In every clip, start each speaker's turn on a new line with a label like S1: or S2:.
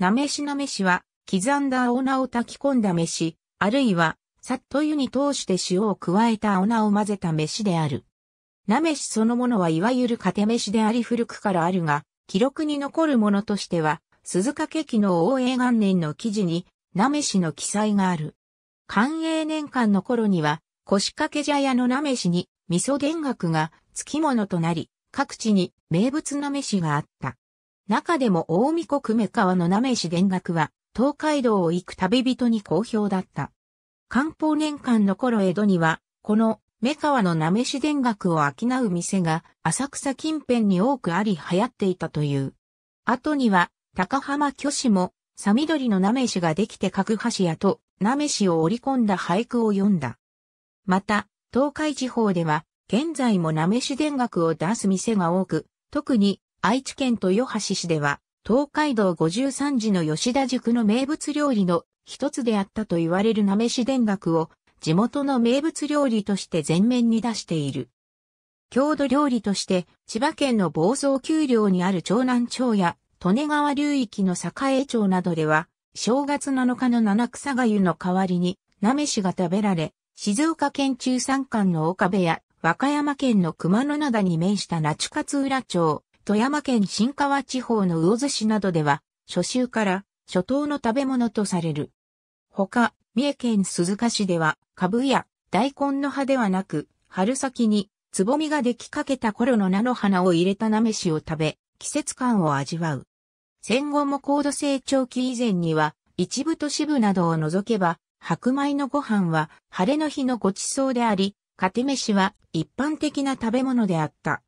S1: なめしなめしは、刻んだ青菜を炊き込んだ飯、あるいは、さっと湯に通して塩を加えた青菜を混ぜた飯である。なめしそのものはいわゆる糧飯であり古くからあるが、記録に残るものとしては、鈴掛機の応英元年の記事に、なめしの記載がある。寛永年間の頃には、腰掛け茶屋のなめしに、味噌田楽が付き物となり、各地に名物なめしがあった。中でも大見国目川の名市田楽は、東海道を行く旅人に好評だった。官報年間の頃江戸には、この目川のなめし田楽を商う店が浅草近辺に多くあり流行っていたという。後には高浜虚子もサミドリのなめしができて角橋屋となめしを織り込んだ俳句を読んだ。また、東海地方では現在もなめし田楽を出す店が多く、特に愛知県豊橋市では、東海道53寺の吉田塾の名物料理の一つであったと言われるなめし田楽を地元の名物料理として全面に出している。郷土料理として千葉県の房総丘陵にある長南町や利根川流域の栄町などでは正月7日の七草がゆの代わりになめしが食べられ静岡県中山間の岡部や和歌山県の熊野灘に面した那智勝浦町富山県新川地方の魚津市などでは、初秋から初冬の食べ物とされる。他、三重県鈴鹿市では、株や大根の葉ではなく、春先に、つぼみができかけた頃の菜の花を入れたなめしを食べ、季節感を味わう。戦後も高度成長期以前には、一部都市部などを除けば、白米のご飯は晴れの日のごちそうであり、かて飯は一般的な食べ物であった。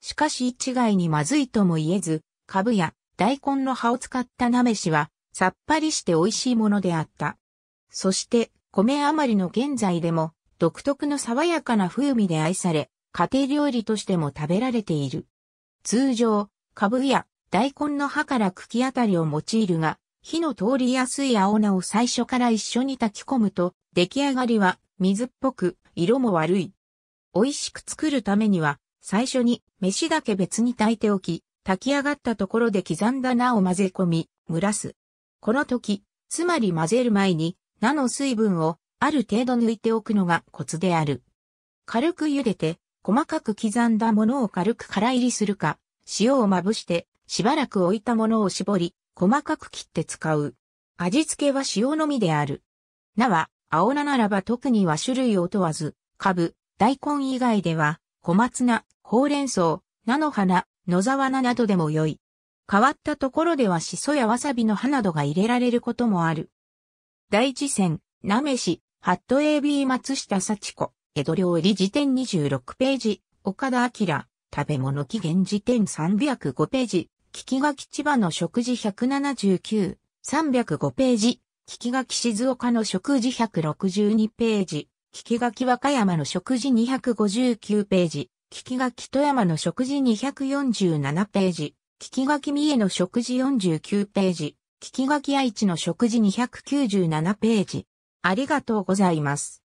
S1: しかし一概にまずいとも言えず、カブや大根の葉を使ったなめしは、さっぱりして美味しいものであった。そして、米余りの現在でも、独特の爽やかな風味で愛され、家庭料理としても食べられている。通常、カブや大根の葉から茎あたりを用いるが、火の通りやすい青菜を最初から一緒に炊き込むと、出来上がりは水っぽく、色も悪い。美味しく作るためには、最初に飯だけ別に炊いておき、炊き上がったところで刻んだ菜を混ぜ込み、蒸らす。この時、つまり混ぜる前に、菜の水分をある程度抜いておくのがコツである。軽く茹でて、細かく刻んだものを軽く空入りするか、塩をまぶして、しばらく置いたものを絞り、細かく切って使う。味付けは塩のみである。菜は、青菜ならば特には種類を問わず、株、大根以外では、小松菜、ほうれん草、菜の花、野沢菜などでも良い。変わったところではしそやわさびの葉などが入れられることもある。大一線、なめし、ハット AB 松下幸子、江戸料理辞典26ページ、岡田明、食べ物期限辞典305ページ、聞き書き千葉の食事179、305ページ、聞き書き静岡の食事162ページ、聞き書き和歌山の食事259ページ。聞き書き富山の食事247ページ、聞き書き三重の食事49ページ、聞き書き愛知の食事297ページ。ありがとうございます。